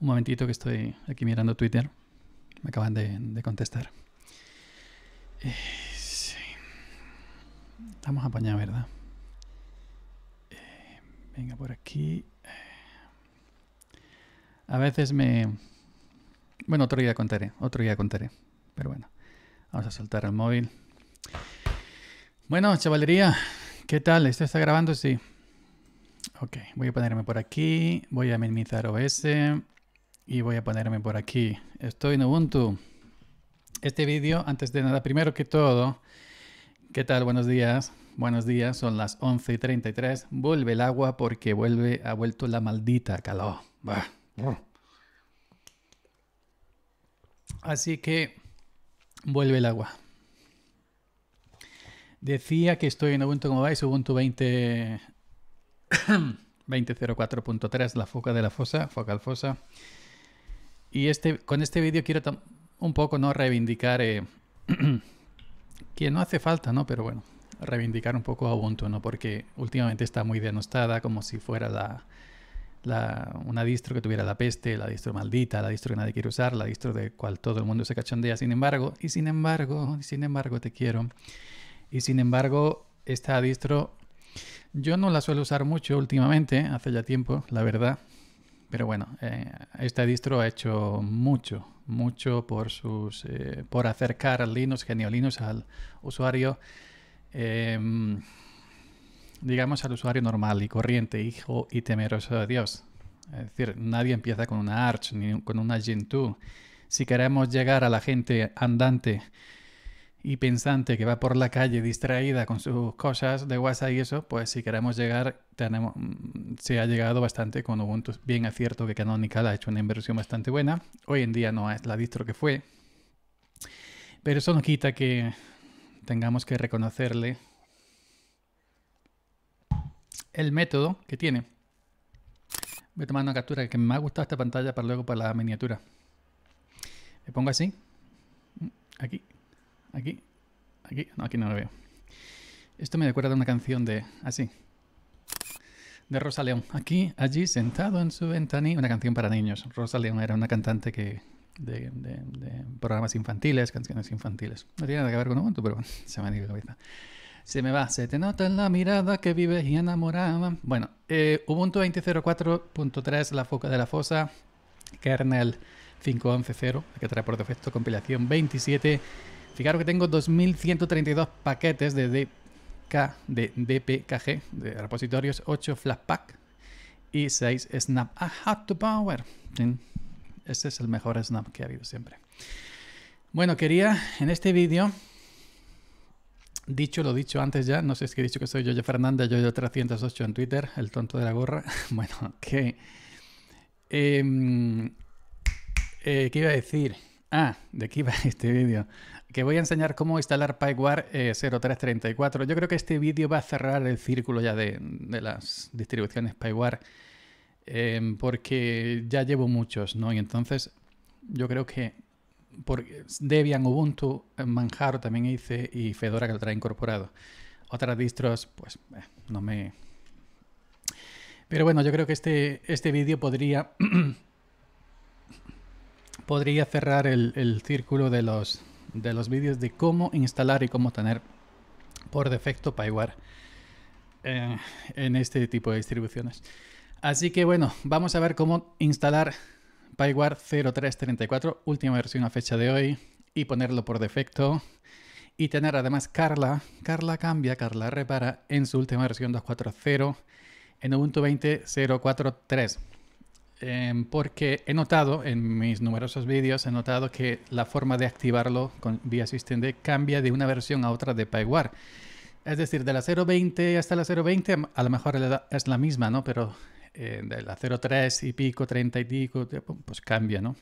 Un momentito que estoy aquí mirando Twitter. Me acaban de, contestar. Eh, sí. Estamos apañados, ¿verdad? Eh, venga, por aquí. A veces me... Bueno, otro día contaré, otro día contaré. Pero bueno, vamos a soltar el móvil. Bueno, chavalería, ¿qué tal? ¿Esto está grabando? Sí. Ok, voy a ponerme por aquí. Voy a minimizar OS y voy a ponerme por aquí. Estoy en Ubuntu. Este vídeo, antes de nada, primero que todo, ¿qué tal? Buenos días. Buenos días, son las 11 y 33. Vuelve el agua porque vuelve, ha vuelto la maldita calor. Así que vuelve el agua. Decía que estoy en Ubuntu, como vais, Ubuntu 20... 20.04.3, la foca de la fosa, Foca focal fosa. Y este, con este vídeo quiero un poco ¿no? reivindicar eh, que no hace falta, ¿no? Pero bueno, reivindicar un poco a Ubuntu, ¿no? Porque últimamente está muy denostada, como si fuera la, una distro que tuviera la peste, la distro maldita, la distro que nadie quiere usar, la distro de cual todo el mundo se cachondea. Sin embargo, y sin embargo, y sin embargo, te quiero. Y sin embargo, esta distro yo no la suelo usar mucho últimamente, hace ya tiempo, la verdad. Pero bueno, eh, esta distro ha hecho mucho, mucho por, sus, eh, por acercar Linux, Genio al usuario, em, digamos al usuario normal y corriente, hijo y temeroso de Dios. Es decir, nadie empieza con una Arch ni con una Gentoo. Si queremos llegar a la gente andante y pensante que va por la calle distraída con sus cosas de WhatsApp y eso, pues si queremos llegar, tenemos, mm, se ha llegado bastante con Ubuntu. Bien es cierto que Canonical ha hecho una inversión bastante buena. Hoy en día no es la distro que fue. Pero eso no quita que tengamos que reconocerle el método que tiene. Voy a tomar una captura que me ha gustado esta pantalla para luego para la miniatura. Me pongo así. Mm, aquí. Aquí, aquí, no, aquí no lo veo. Esto me recuerda a una canción de, así, de Rosa León. Aquí, allí, sentado en su ventanilla, una canción para niños. Rosa León era una cantante que de, programas infantiles, canciones infantiles. No tiene nada que ver con Ubuntu, pero bueno, se me ha ido la cabeza. Se me va, se te nota en la mirada que vives y enamorada. Bueno, eh, Ubuntu 20.04.3, la foca de la fosa, kernel 5.11.0, que trae por defecto compilación 27 Fijaros que tengo 2132 paquetes de, de DPKG, de repositorios, 8 Flashpack y 6 Snap. have to power. Ese es el mejor Snap que ha habido siempre. Bueno, quería en este vídeo Dicho lo dicho antes ya, no sé si he dicho que soy Yoyo Fernández, Yoyo308 en Twitter, el tonto de la gorra. Bueno, que. Em, eh, ¿Qué iba a decir? Ah, de aquí va este vídeo. Que voy a enseñar cómo instalar PyWare 0334. Eh, yo creo que este vídeo va a cerrar el círculo ya de, las distribuciones PyWare. Em, porque ya llevo muchos, ¿no? Y entonces yo creo que por Debian, Ubuntu, eh, Manjaro también hice y Fedora que lo trae incorporado. Otras distros, pues eh, no me... Pero bueno, yo creo que este, este vídeo podría... podría cerrar el, círculo de los, vídeos de cómo instalar y cómo tener por defecto PyWare eh, en este tipo de distribuciones. Así que bueno, vamos a ver cómo instalar PyWare 0334, última versión a fecha de hoy, y ponerlo por defecto. Y tener además Carla, Carla cambia, Carla repara en su última versión 240 en Ubuntu 20.043. Em, porque he notado en mis numerosos vídeos, he notado que la forma de activarlo con, vía SystemD cambia de una versión a otra de PyWare. Es decir, de la 0.20 hasta la 0.20 a lo mejor es la misma, ¿no? Pero eh, de la 0.3 y pico, 30 y pico, pues cambia, ¿no?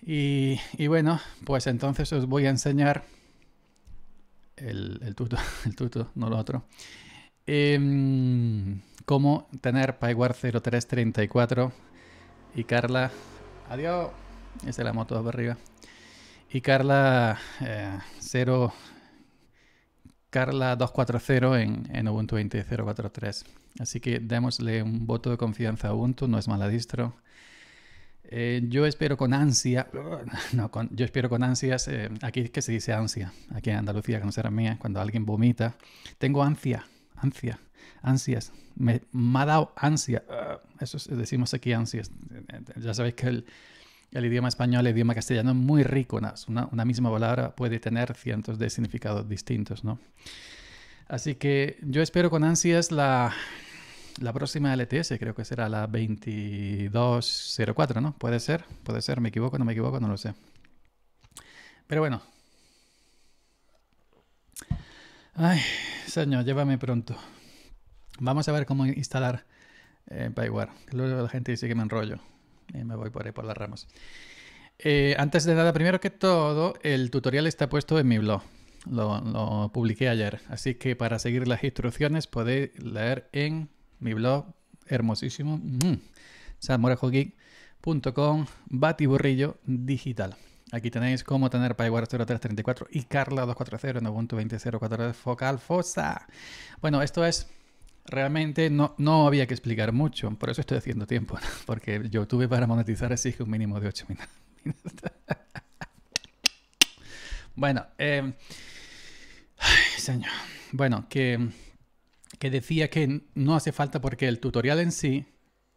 Y, bueno, pues entonces os voy a enseñar el, el tuto, el tuto, no lo otro. Eh, ¿Cómo tener PyWare 0334? Y Carla... Adiós. Esa es la moto para arriba. Y Carla 0... Eh, Carla 240 en, Ubuntu 20.043. Así que démosle un voto de confianza a Ubuntu, no es maladistro eh, yo espero con ansia, no, yo espero con ansias, eh, aquí es que se dice ansia, aquí en Andalucía, que no será mía, cuando alguien vomita, tengo ansia, ansia, ansias, me, ha dado ansia, ah, eso decimos aquí ansias, ya sabéis que el, idioma español, el idioma castellano es muy rico, una, misma palabra puede tener cientos de significados distintos, ¿no? Así que yo espero con ansias la, la próxima LTS, creo que será la 2204, ¿no? Puede ser, puede ser, me equivoco, no me equivoco, no lo sé. Pero bueno. Ay, señor, llévame pronto. Vamos a ver cómo instalar eh, Luego la gente dice que me enrollo. Y me voy por ahí por las ramas. Eh, antes de nada, primero que todo, el tutorial está puesto en mi blog. Lo, publiqué ayer. Así que para seguir las instrucciones podéis leer en mi blog hermosísimo. Mm, batiburrillo digital. Aquí tenéis cómo tener PyWare 0334 y Carla 240 en Ubuntu 20.04 Focal Fosa. Bueno, esto es realmente no, no había que explicar mucho, por eso estoy haciendo tiempo, porque yo tuve para monetizar exige un mínimo de 8 minutos. bueno, em, señor. Bueno, que, que decía que no hace falta porque el tutorial en sí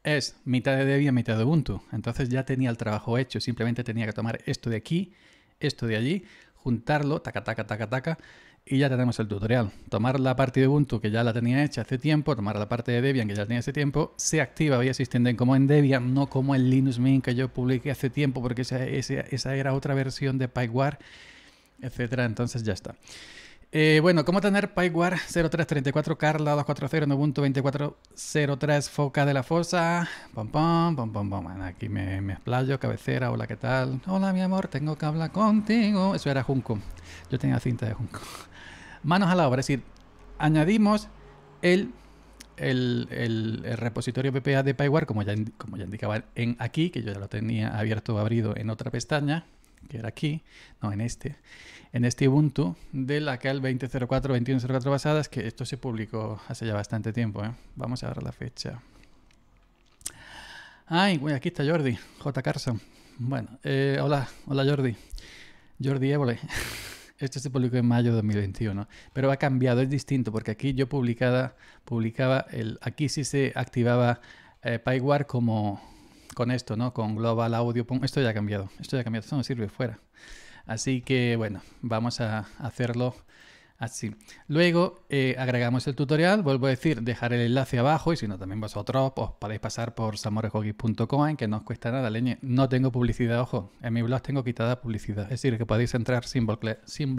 es mitad de Debian, mitad de Ubuntu. Entonces ya tenía el trabajo hecho, simplemente tenía que tomar esto de aquí, esto de allí, juntarlo, taca, taca, taca, taca, y ya tenemos el tutorial. Tomar la parte de Ubuntu que ya la tenía hecha hace tiempo, tomar la parte de Debian que ya tenía hace tiempo, se activa y existen como en Debian, no como en Linux Mint que yo publiqué hace tiempo, porque esa, era otra versión de PyWare, etcétera. Entonces ya está. Eh, bueno, ¿cómo tener pywar 0334 Carla 240 Ubuntu 2403 Foca de la Fosa? Pom, pom, aquí me, explayo, cabecera, hola, ¿qué tal? Hola, mi amor, tengo que hablar contigo. Eso era Junco. Yo tenía cinta de Junco. Manos a la obra, es decir, añadimos el, el, repositorio PPA de Pywar, como ya, como ya indicaba en aquí, que yo ya lo tenía abierto, o abrido en otra pestaña, que era aquí, no, en este, en este Ubuntu, de la cal 2004-2104 basadas, que esto se publicó hace ya bastante tiempo. ¿eh? Vamos a ver la fecha. Ay, bueno, aquí está Jordi, J. Carson. Bueno, eh, hola, hola Jordi. Jordi Évole. Esto se publicó en mayo de 2021, pero ha cambiado, es distinto, porque aquí yo publicada, publicaba, el, aquí sí se activaba eh, PyWare como, con esto, ¿no? Con Global Audio. Esto ya ha cambiado. Esto ya ha cambiado. Esto no sirve fuera. Así que bueno, vamos a hacerlo así. Luego agregamos el tutorial. Vuelvo a decir, dejar el enlace abajo y si no, también vosotros os podéis pasar por en que no os cuesta nada, leñe. No tengo publicidad, ojo. En mi blog tengo quitada publicidad. Es decir, que podéis entrar sin, sin,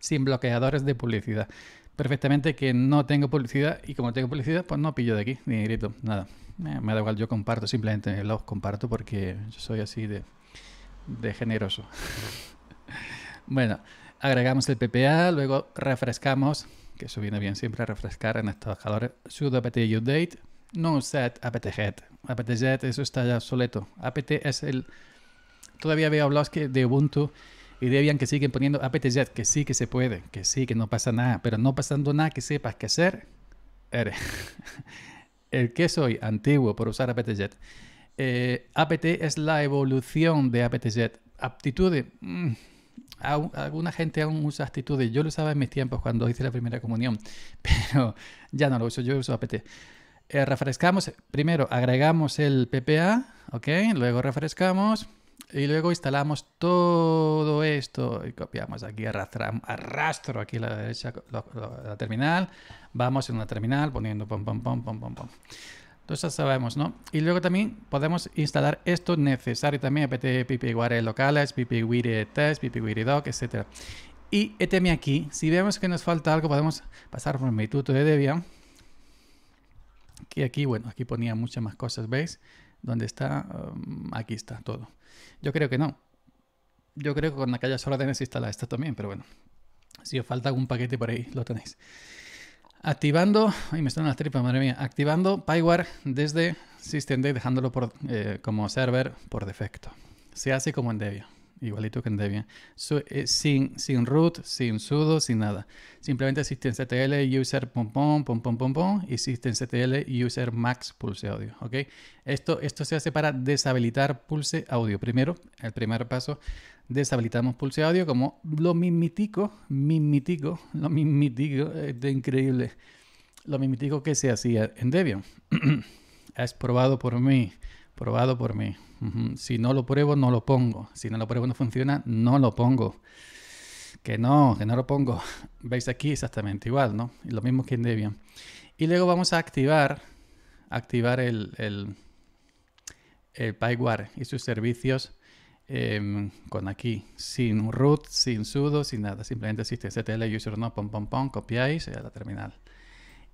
sin bloqueadores de publicidad perfectamente que no tengo publicidad y como tengo publicidad, pues no pillo de aquí ni grito, nada. Me, da igual, yo comparto, simplemente los comparto porque soy así de, generoso. bueno, agregamos el PPA, luego refrescamos, que eso viene bien siempre a refrescar en estos calores, sudo apt update, no set apt-get. apt-get, eso está ya obsoleto. apt es el... Todavía había hablado que de Ubuntu y Debian que siguen poniendo apt-get, ah, que sí que se puede, que sí que no pasa nada, pero no pasando nada que sepas qué hacer, eres el que soy antiguo por usar apt-get. Eh, apt es la evolución de apt-get. Aptitude. Mm, alguna gente aún usa aptitude. Yo lo usaba en mis tiempos cuando hice la primera comunión, pero ya no lo uso, yo uso apt. Eh, refrescamos, primero agregamos el PPA, ¿ok? Luego refrescamos, y luego instalamos todo esto y copiamos aquí, arrastram, arrastro aquí a la derecha la, terminal. Vamos en una terminal poniendo pom, pom, pom, pom, pom, pom. Entonces sabemos, ¿no? Y luego también podemos instalar esto necesario también, apt iguales locales, ppwire test, ppwire doc, etc. Y eteme aquí, si vemos que nos falta algo, podemos pasar por el de Debian. Que aquí, bueno, aquí ponía muchas más cosas, ¿veis? donde está, um, aquí está todo. Yo creo que no. Yo creo que con aquellas órdenes instala esta también, pero bueno. Si os falta algún paquete por ahí, lo tenéis. Activando, ay, me están las tripas, madre mía. Activando Pyware desde SystemD, dejándolo por, eh, como server por defecto. Se hace como en Debian igualito que en Debian. Eh, sin, sin root, sin sudo, sin nada. Simplemente systemctl user pom pom pom pom pom, pom y systemctl user max pulse audio. ¿okay? Esto, esto se hace para deshabilitar pulse audio. Primero, el primer paso, deshabilitamos pulse audio como lo mimitico, mimitico, lo mimitico, es de increíble. Lo mimitico que se hacía en Debian. es probado por mí, probado por mí. Si no lo pruebo, no lo pongo. Si no lo pruebo, no funciona, no lo pongo. Que no, que no lo pongo. Veis aquí exactamente igual, ¿no? Lo mismo que en Debian. Y luego vamos a activar, activar el, el, el PyWare y sus servicios em, con aquí, sin root, sin sudo, sin nada. Simplemente existe stl user no, pom, pom, pom, copiáis a la terminal.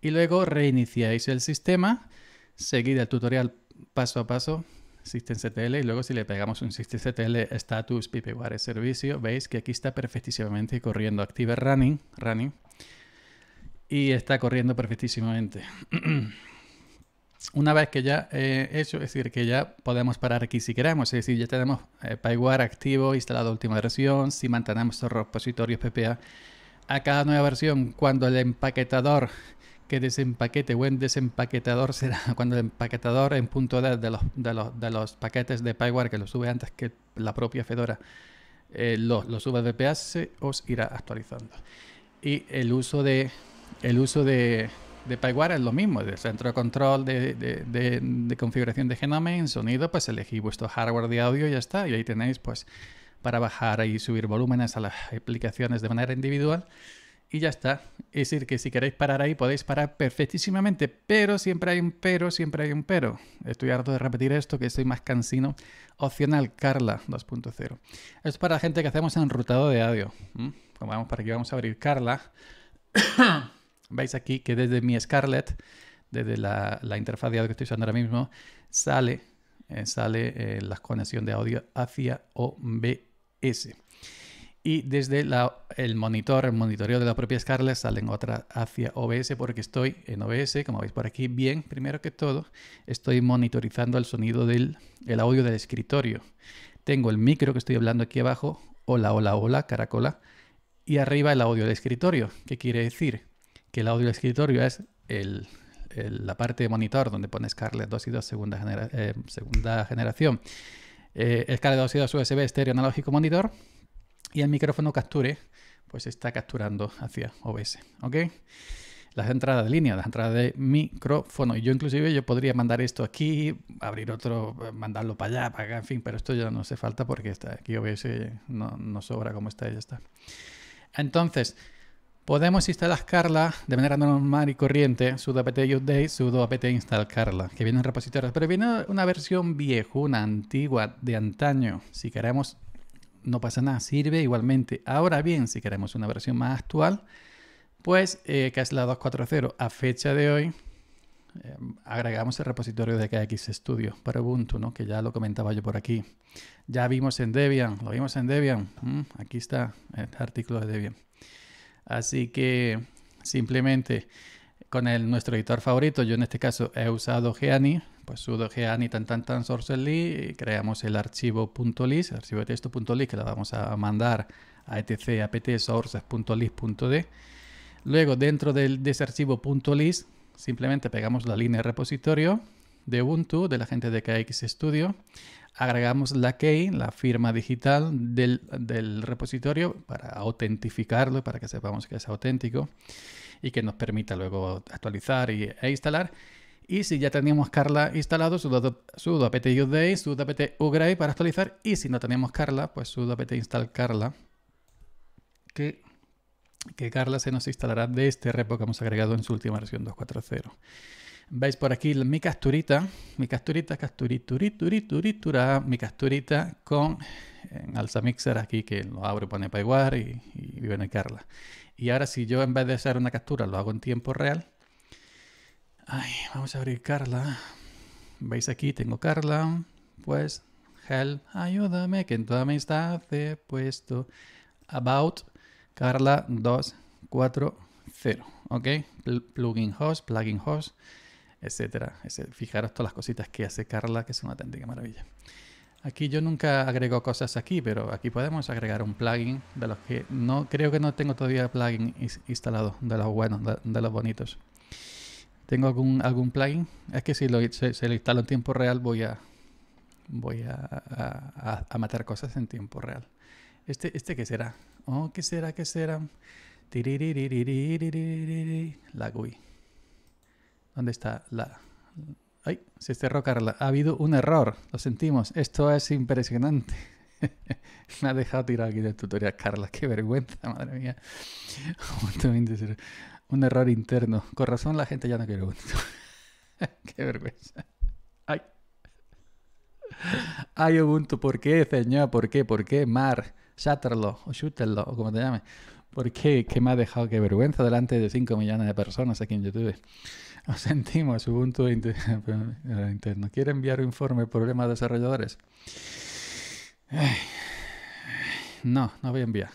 Y luego reiniciáis el sistema, seguid el tutorial paso a paso systemctl y luego si le pegamos un systemctl status ppware servicio, veis que aquí está perfectísimamente corriendo active running, running y está corriendo perfectísimamente. Una vez que ya he hecho, es decir, que ya podemos parar aquí si queremos es decir, ya tenemos eh, activo, instalado última versión, si mantenemos los repositorios PPA, a cada nueva versión, cuando el empaquetador que desempaquete, buen desempaquetador será cuando el empaquetador en punto de, los, de, los, de los paquetes de Pyware que lo sube antes que la propia Fedora eh, lo, lo suba de PS, os irá actualizando. Y el uso de, el uso de, de es lo mismo, el centro de control de, configuración de genoma en sonido, pues elegí vuestro hardware de audio ya está. Y ahí tenéis pues para bajar y subir volúmenes a las aplicaciones de manera individual y ya está. Es decir, que si queréis parar ahí podéis parar perfectísimamente, pero siempre hay un pero, siempre hay un pero. Estoy harto de repetir esto, que soy más cansino. Opcional Carla 2.0. Es para la gente que hacemos enrutado de audio. ¿Mm? Pues vamos para aquí, vamos a abrir Carla. Veis aquí que desde mi Scarlett, desde la, interfaz de audio que estoy usando ahora mismo, sale, eh, sale eh, la conexión de audio hacia OBS y desde el monitor, el monitoreo de la propia Scarlett salen otra hacia OBS porque estoy en OBS, como veis por aquí, bien, primero que todo, estoy monitorizando el sonido del el audio del escritorio. Tengo el micro que estoy hablando aquí abajo, hola, hola, hola, caracola, y arriba el audio del escritorio. ¿Qué quiere decir? Que el audio del escritorio es la parte de monitor donde pone Scarlett 2 y 2 segunda, eh, segunda generación. Eh, Scarlett 2 y 2 USB estéreo analógico monitor y el micrófono capture, pues está capturando hacia OBS, ¿ok? Las entradas de línea, las entradas de micrófono. Y yo inclusive yo podría mandar esto aquí, abrir otro, mandarlo para allá, para acá, en fin, pero esto ya no hace falta porque está aquí OBS no, sobra como está, ya está. Entonces, Podemos instalar Carla de manera normal y corriente, sudo apt update, sudo apt install Carla, que viene en repositorios, pero viene una versión vieja, una antigua, de antaño. Si queremos no pasa nada, sirve igualmente. Ahora bien, si queremos una versión más actual, pues eh, que es la 2.4.0 a fecha de hoy, eh, agregamos el repositorio de KX Studio para Ubuntu, ¿no? que ya lo comentaba yo por aquí. Ya vimos en Debian, lo vimos en Debian. Mm, aquí está el artículo de Debian. Así que simplemente con el, nuestro editor favorito, yo en este caso he usado Geani, pues sudo geani y tan tan tan source y creamos el archivo punto el archivo de .list que la vamos a mandar a etc apt Luego dentro del, de ese archivo .list simplemente pegamos la línea de repositorio de Ubuntu, de la gente de KX Studio, agregamos la key, la firma digital del, repositorio para autentificarlo, para que sepamos que es auténtico y que nos permita luego actualizar y, e instalar. Y si ya teníamos Carla instalado, sudo, apt y sudo apt ugray para actualizar. Y si no tenemos Carla, pues sudo apt install Carla. Que, Carla se nos instalará de este repo que hemos agregado en su última versión 2.4.0. Veis por aquí mi capturita, mi capturita, capturiturituritura, mi capturita con alza mixer aquí que lo abro, pone para y, y viene Carla. Y ahora si yo en vez de hacer una captura lo hago en tiempo real, vamos a abrir Carla. Veis aquí, tengo Carla. Pues, help, ayúdame, que en toda amistad he puesto about Carla 240. ¿Ok? Plugin host, plugin host, etcétera, Fijaros todas las cositas que hace Carla, que es una auténtica maravilla. Aquí yo nunca agrego cosas aquí, pero aquí podemos agregar un plugin de los que no creo que no tengo todavía plugin instalado de los buenos, de los bonitos tengo algún, plugin. Es que si lo, se, se, lo instalo en tiempo real voy a voy a, matar cosas en tiempo real. Este, este qué será? Oh, ¿qué será? ¿Qué será? La GUI. ¿Dónde está la? Ay, se cerró Carla. Ha habido un error. Lo sentimos. Esto es impresionante. Me ha dejado tirar aquí del tutorial, Carla. Qué vergüenza, madre mía. Un error interno. Con razón la gente ya no quiere Ubuntu. qué vergüenza. Ay. Ay, Ubuntu, ¿por qué, señor? ¿Por qué? ¿Por qué? Mar, shatterlo o shooterlo o como te llame. ¿Por qué? ¿Qué me ha dejado? Qué vergüenza delante de 5 millones de personas aquí en YouTube. Os sentimos, Ubuntu interno. ¿Quiere enviar un informe problemas desarrolladores? No, no voy a enviar.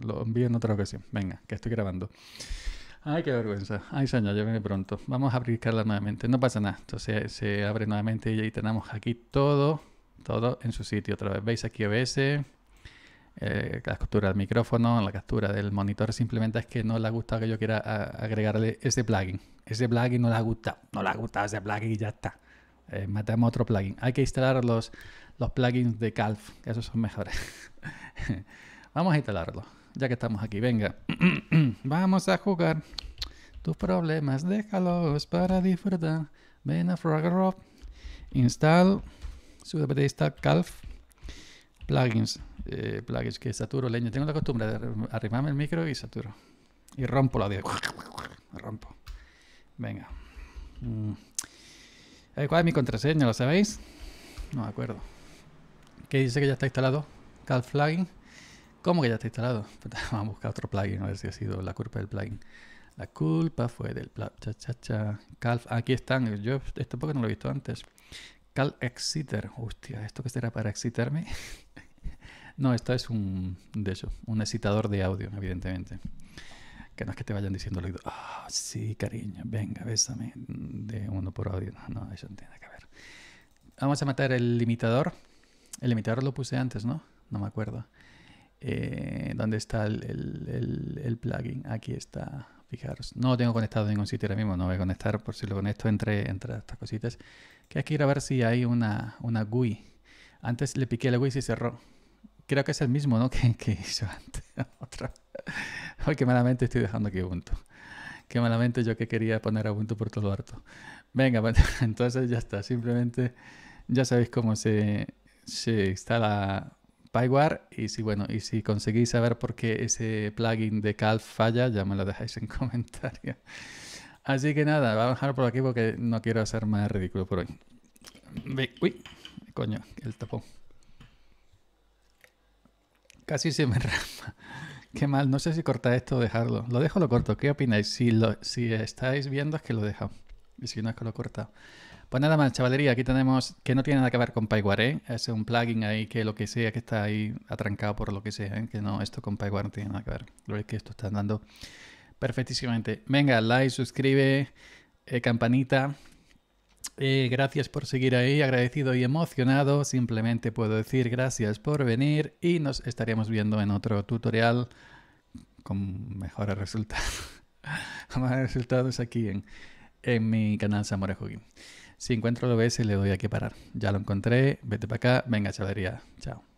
Lo envío en otra ocasión. Venga, que estoy grabando. Ay, qué vergüenza. Ay, señor, yo pronto. Vamos a aplicarla nuevamente. No pasa nada. Entonces eh, se abre nuevamente y ahí tenemos aquí todo, todo en su sitio. Otra vez veis aquí OBS, eh, la captura del micrófono, la captura del monitor. Simplemente es que no le ha gustado que yo quiera agregarle ese plugin. Ese plugin no le ha gustado. No le ha gustado ese plugin y ya está. Eh, matemos otro plugin. Hay que instalar los, plugins de Calf. Esos son mejores. Vamos a instalarlo ya que estamos aquí, venga. Vamos a jugar. Tus problemas, déjalos para disfrutar. Ven a Frogger instal, Install, de calf. Plugins, eh, plugins que saturo leño. Tengo la costumbre de arrimarme el micro y saturo. Y rompo la de. Rompo. Venga. Mm. Eh, ¿Cuál es mi contraseña? ¿Lo sabéis? No me acuerdo. Que dice que ya está instalado. Calf plugin. ¿Cómo que ya está instalado? Vamos a buscar otro plugin, a ver si ha sido la culpa del plugin. La culpa fue del plugin. Cha, cha, cha. Calf. Aquí están. Yo esto porque no lo he visto antes. Cal Exciter. Hostia, ¿esto qué será para excitarme? no, esto es un. De hecho, un excitador de audio, evidentemente. Que no es que te vayan diciendo al oído, ah, sí, cariño, venga, bésame. De uno por audio. No, no, eso no tiene que ver. Vamos a matar el limitador. El limitador lo puse antes, ¿no? No me acuerdo. Eh, ¿Dónde está el, plugin? Aquí está. Fijaros. No lo tengo conectado en ningún sitio ahora mismo. No voy a conectar por si lo conecto entre, entre estas cositas. Que hay que ir a ver si hay una, una GUI. Antes le piqué la GUI y se cerró. Creo que es el mismo, ¿no? Que, que hizo antes. Otra. Ay, malamente estoy dejando aquí Ubuntu. Qué malamente yo que quería poner Ubuntu por todo harto. Venga, entonces ya está. Simplemente ya sabéis cómo se, se instala Spyware. Y si, bueno, y si conseguís saber por qué ese plugin de Calf falla, ya me lo dejáis en comentarios. Así que nada, vamos a bajar por aquí porque no quiero hacer más ridículo por hoy. Uy, coño, el tapón. Casi se me rama. Qué mal, no sé si cortar esto o dejarlo. ¿Lo dejo o lo corto? ¿Qué opináis? Si, lo, si estáis viendo es que lo dejado Y si no es que lo he cortado. Pues nada más, chavalería, aquí tenemos que no tiene nada que ver con PyWare, ¿eh? es un plugin ahí que lo que sea que está ahí atrancado por lo que sea, ¿eh? que no, esto con PyWare no tiene nada que ver. Lo es que esto está andando perfectísimamente. Venga, like, suscribe, eh, campanita. gracias por seguir ahí, agradecido y emocionado. Simplemente puedo decir gracias por venir y nos estaríamos viendo en otro tutorial con mejores resultados. mejores resultados aquí en, mi canal Samurai Gaming. Si encuentro el OBS, le doy que parar. Ya lo encontré, vete para acá, venga, chavalería, chao.